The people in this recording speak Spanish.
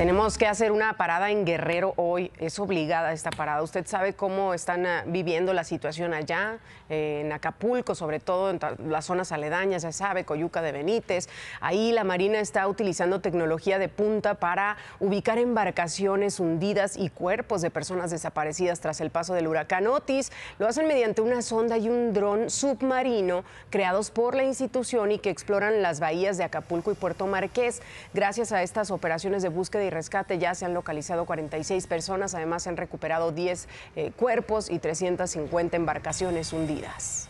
Tenemos que hacer una parada en Guerrero hoy. Es obligada esta parada. ¿Usted sabe cómo están ah, viviendo la situación allá, eh, en Acapulco, sobre todo en las zonas aledañas, ya sabe, Coyuca de Benítez? Ahí la Marina está utilizando tecnología de punta para ubicar embarcaciones hundidas y cuerpos de personas desaparecidas tras el paso del huracán Otis. Lo hacen mediante una sonda y un dron submarino creados por la institución y que exploran las bahías de Acapulco y Puerto Marqués. Gracias a estas operaciones de búsqueda y rescate ya se han localizado 46 personas, además se han recuperado 10 eh, cuerpos y 350 embarcaciones hundidas.